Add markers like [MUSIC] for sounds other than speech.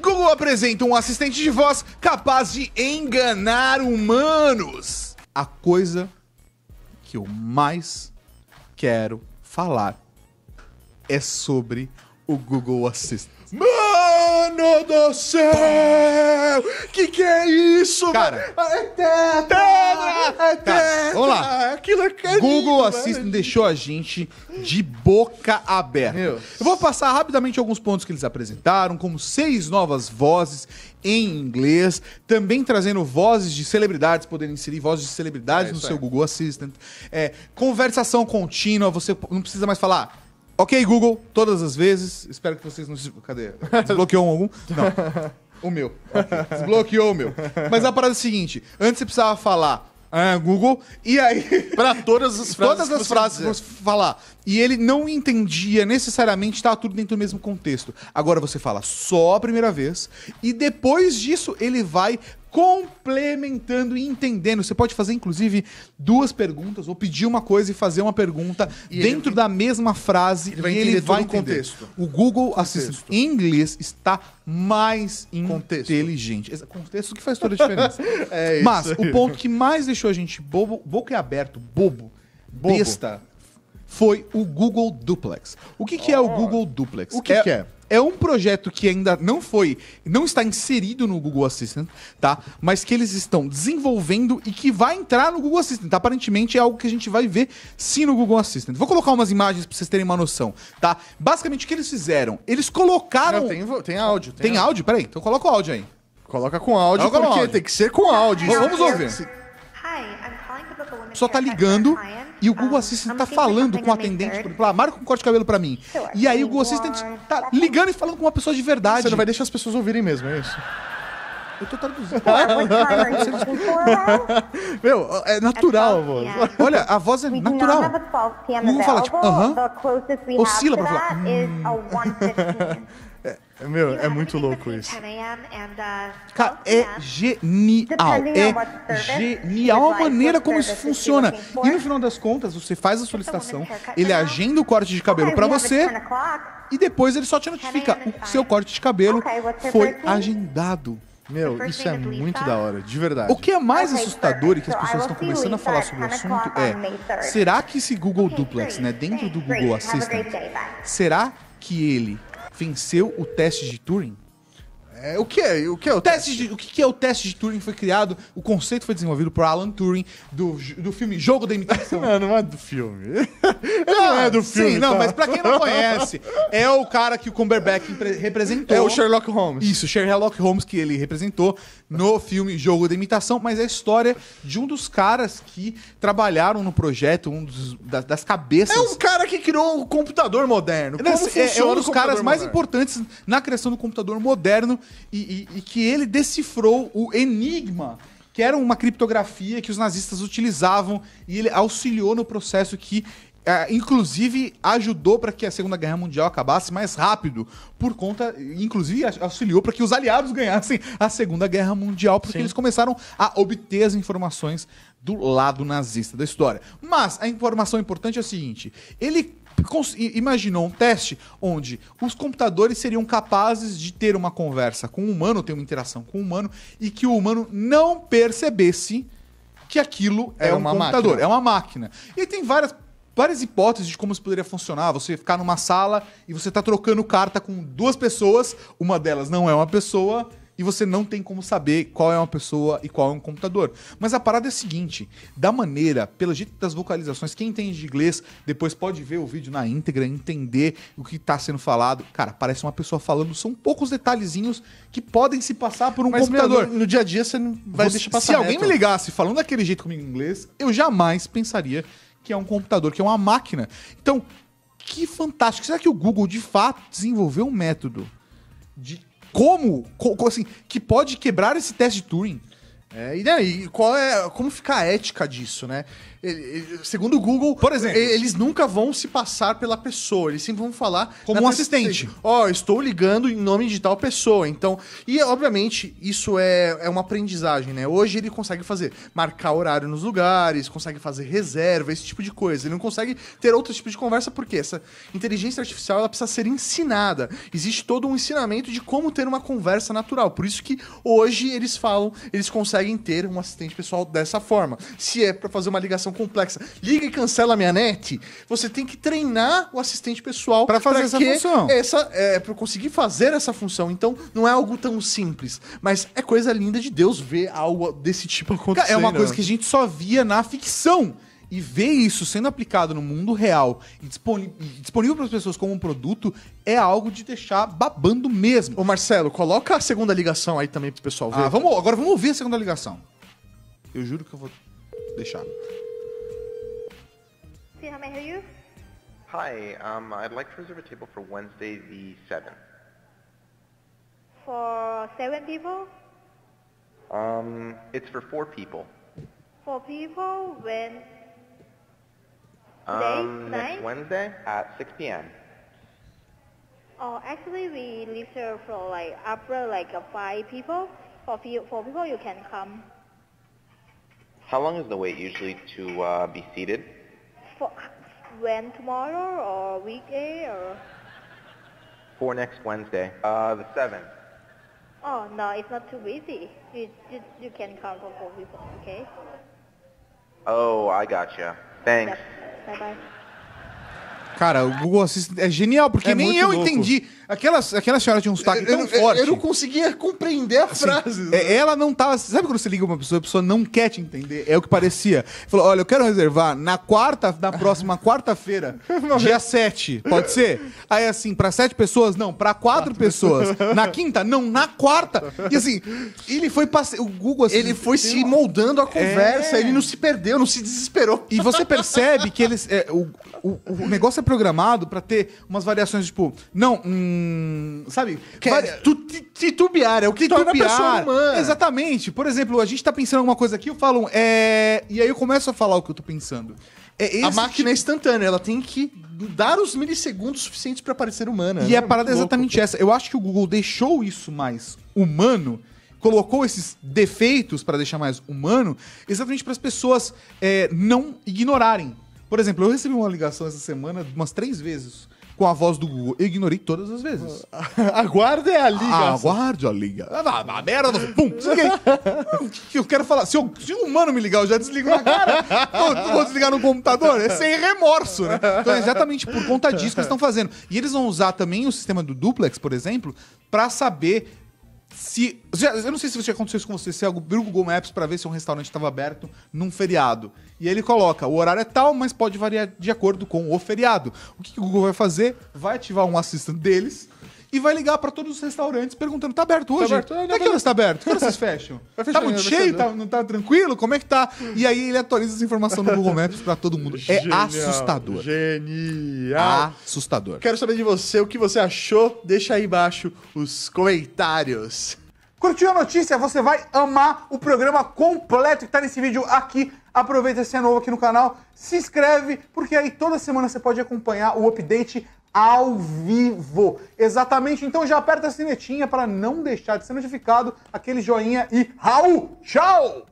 Google apresenta um assistente de voz capaz de enganar humanos. A coisa que eu mais quero falar é sobre o Google Assistant. Mano do céu! céu! Que que é isso, cara? Mano? Ah, é teta! É teta! Tá, vamos lá. Ah, aquilo é carinho, Google Assistant deixou a gente de boca aberta. Meu. Eu vou passar rapidamente alguns pontos que eles apresentaram, como seis novas vozes em inglês, também trazendo vozes de celebridades, podendo inserir vozes de celebridades é no seu é. Google Assistant. É, conversação contínua, você não precisa mais falar. Ok, Google, todas as vezes. Espero que vocês não. Cadê? [LAUGHS] Desbloqueou algum? Não. [LAUGHS] O meu. Okay. Desbloqueou o meu. Mas a parada é a seguinte: antes você precisava falar. Ah, Google, e aí. Pra todas as frases. [LAUGHS] todas as frases que você falar e ele não entendia necessariamente estar tá tudo dentro do mesmo contexto. Agora você fala só a primeira vez e depois disso ele vai complementando e entendendo. Você pode fazer, inclusive, duas perguntas, ou pedir uma coisa e fazer uma pergunta e dentro ele... da mesma frase ele vai e ele vai entender. Contexto. O Google Assistant em inglês está mais contexto. inteligente. Esse é contexto que faz toda a diferença. [LAUGHS] é Mas o ponto que mais deixou a gente bobo, boca aberto, bobo, bobo. besta, foi o Google Duplex. O que, que oh. é o oh. Google Duplex? O que é? Que é? é um projeto que ainda não foi, não está inserido no Google Assistant, tá? Mas que eles estão desenvolvendo e que vai entrar no Google Assistant. Tá? Aparentemente é algo que a gente vai ver sim no Google Assistant. Vou colocar umas imagens para vocês terem uma noção, tá? Basicamente o que eles fizeram? Eles colocaram. Não, tem, tem áudio. Tem, tem áudio? áudio? Peraí, então coloca o áudio aí. Coloca com áudio, Coloca porque áudio. tem que ser com áudio. Vamos ouvir. Se só tá ligando e o Google Assistant tá falando com o atendente, por exemplo, ah, marca um corte de cabelo pra mim. E aí o Google Assistant ah, tá, tá ligando e falando com uma pessoa de verdade. Você não vai deixar as pessoas ouvirem mesmo, é isso? Eu tô traduzindo. É, [LAUGHS] né? Meu, é natural a voz. Olha, a voz é natural. Vamos falar, tipo, aham. Uh -huh. Oscila pra falar. Meu, é muito louco isso. Cara, é genial. É genial a maneira como isso funciona. E no final das contas, você faz a solicitação, ele agenda o corte de cabelo para você e depois ele só te notifica. O seu corte de cabelo foi agendado. Meu, isso é muito da hora, de verdade. O que é mais assustador e que as pessoas estão começando a falar sobre o assunto é: será que esse Google Duplex, né, dentro do Google Assistant, será que ele venceu o teste de Turing? É, o que é o que é o teste, teste de, o que é o teste de Turing foi criado o conceito foi desenvolvido por Alan Turing do, do filme Jogo da Imitação [LAUGHS] não, não é do filme [LAUGHS] não, não ah, é do filme sim tá? não então. mas para quem não [LAUGHS] conhece é o cara que o Cumberbatch representou é o Sherlock Holmes isso Sherlock Holmes que ele representou no filme Jogo da Imitação mas é a história de um dos caras que trabalharam no projeto um dos, das, das cabeças é um cara que criou o computador moderno Como é, é um dos caras moderno. mais importantes na criação do computador moderno e, e, e que ele decifrou o enigma que era uma criptografia que os nazistas utilizavam e ele auxiliou no processo que é, inclusive ajudou para que a Segunda Guerra Mundial acabasse mais rápido, por conta, inclusive auxiliou para que os aliados ganhassem a Segunda Guerra Mundial, porque Sim. eles começaram a obter as informações do lado nazista da história. Mas a informação importante é a seguinte: ele imaginou um teste onde os computadores seriam capazes de ter uma conversa com o um humano, ter uma interação com o um humano, e que o humano não percebesse que aquilo é, é um computador, máquina. é uma máquina. E tem várias várias hipóteses de como isso poderia funcionar. Você ficar numa sala e você está trocando carta com duas pessoas, uma delas não é uma pessoa e você não tem como saber qual é uma pessoa e qual é um computador. Mas a parada é a seguinte: da maneira, pelo jeito das vocalizações, quem entende de inglês depois pode ver o vídeo na íntegra, entender o que está sendo falado. Cara, parece uma pessoa falando, são poucos detalhezinhos que podem se passar por um Mas, computador. Meu, no, dia a dia você não vai você, deixar passar. Se alguém me ligasse falando daquele jeito comigo em inglês, eu jamais pensaria que é um computador, que é uma máquina. Então, que fantástico. Será que o Google de fato desenvolveu um método de como, co, assim, que pode quebrar esse teste de Turing é, e daí, né, qual é, como fica a ética disso, né? Ele, ele, segundo o Google, por exemplo, eles nunca vão se passar pela pessoa, eles sempre vão falar como um assistente. Ó, oh, estou ligando em nome de tal pessoa. Então, e obviamente isso é, é uma aprendizagem, né? Hoje ele consegue fazer marcar horário nos lugares, consegue fazer reserva, esse tipo de coisa. Ele não consegue ter outro tipo de conversa porque essa inteligência artificial ela precisa ser ensinada. Existe todo um ensinamento de como ter uma conversa natural. Por isso que hoje eles falam, eles conseguem conseguem ter um assistente pessoal dessa forma. Se é para fazer uma ligação complexa, liga e cancela a minha net, você tem que treinar o assistente pessoal para fazer pra essa função. Essa, é, para conseguir fazer essa função. Então, não é algo tão simples, mas é coisa linda de Deus ver algo desse tipo acontecendo. É uma coisa que a gente só via na ficção e ver isso sendo aplicado no mundo real e disponível para as pessoas como um produto é algo de deixar babando mesmo. Ô Marcelo, coloca a segunda ligação aí também pro pessoal ver. Ah, vamos, agora vamos ouvir a segunda ligação. Eu juro que eu vou deixar. Sim, how may I help Hi, um, I'd like to reserve a table for Wednesday the 7th. For seven people? Um, it's for four people. Four people, Wednesday. Um, next Wednesday at 6 p.m. Oh, actually, we leave here for like up to like five people. For few, for people, you can come. How long is the wait usually to uh, be seated? For when tomorrow or weekday or? For next Wednesday, uh, the seventh. Oh no, it's not too busy. You you, you can come for four people, okay? Oh, I gotcha. Thanks. 拜拜。Cara, o Google Assistant é genial, porque é nem eu louco. entendi. Aquelas, aquela senhora tinha um sotaque tão eu, forte. Eu, não conseguia compreender a assim, frase. É, né? ela não tava. Sabe quando você liga uma pessoa, a pessoa não quer te entender? É o que parecia. Falou: olha, eu quero reservar na quarta, na próxima quarta-feira, [LAUGHS] dia 7. Pode ser? Aí assim, para sete pessoas? Não, para quatro, quatro pessoas. Na quinta? Não, na quarta. E assim, ele foi passe... O Google Assistant. Ele foi se moldando a é. conversa, é. ele não se perdeu, não se desesperou. E você percebe que eles. É, o, o, o negócio é programado para ter umas variações, tipo, não, hum, sabe? Que é, tu, titubear, é o que titubear. Exatamente. Por exemplo, a gente tá pensando em alguma coisa aqui, eu falo, é. E aí eu começo a falar o que eu tô pensando. É a máquina é instantânea, ela tem que dar os milissegundos suficientes para parecer humana. E é a né? parada é exatamente louco. essa. Eu acho que o Google deixou isso mais humano, colocou esses defeitos para deixar mais humano, exatamente para as pessoas é, não ignorarem por exemplo, eu recebi uma ligação essa semana umas três vezes com a voz do Google. Eu ignorei todas as vezes. [LAUGHS] Aguarde a liga. Ah, aguarde a liga. A, ah, na merda. Pum, [LAUGHS] eu quero falar. Se, eu, se um humano me ligar, eu já desligo na cara. Eu, vou desligar no computador. É sem remorso, né? Então é exatamente por conta disso que eles estão fazendo. E eles vão usar também o sistema do duplex, por exemplo, para saber se. Já, eu não sei se já aconteceu isso com você, se abriu o Google Maps para ver se um restaurante estava aberto num feriado. E ele coloca, o horário é tal, mas pode variar de acordo com o feriado. O que, que o Google vai fazer? Vai ativar um assistente deles e vai ligar para todos os restaurantes perguntando: tá aberto tá hoje? Tá aberto? que horas tá aberto? Que horas vocês fecham? [LAUGHS] Tá muito cheio? Tá, não tá tranquilo? Como é que tá? E aí ele atualiza essa informação no Google Maps para todo mundo. É Genial. assustador. Genial. Assustador. Quero saber de você o que você achou. Deixa aí embaixo os comentários. Curtiu a notícia? Você vai amar o programa completo que está nesse vídeo aqui. Aproveita se é novo aqui no canal, se inscreve, porque aí toda semana você pode acompanhar o update ao vivo. Exatamente, então já aperta a sinetinha para não deixar de ser notificado, aquele joinha e Raul, tchau!